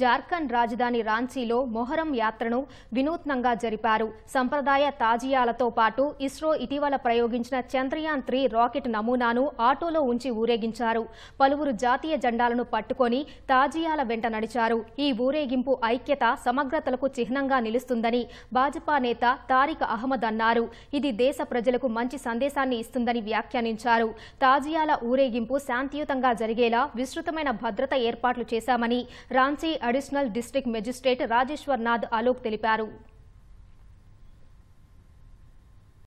జార్ఖండ్ రాజధాని రాంచీలో మొహరం యాత్రను వినూత్నంగా జరిపారు సంప్రదాయ తాజియాలతో పాటు ఇస్రో ఇటీవల ప్రయోగించిన చంద్రయాన్ త్రీ రాకెట్ నమూనాను ఆటోలో ఉంచి ఊరేగించారు పలువురు జాతీయ జెండాలను పట్టుకొని తాజియాల వెంట నడిచారు ఈ ఊరేగింపు ఐక్యత సమగ్రతలకు చిహ్నంగా నిలుస్తుందని భాజపా నేత తారిక్ అహ్మద్ అన్నారు ఇది దేశ ప్రజలకు మంచి సందేశాన్ని ఇస్తుందని వ్యాఖ్యానించారు తాజియాల ఊరేగింపు శాంతియుతంగా జరిగేలా విస్తృతమైన భద్రత ఏర్పాట్లు చేశామని Ranchi additional district magistrate Rajeshwar Nath Alok తెలిపారు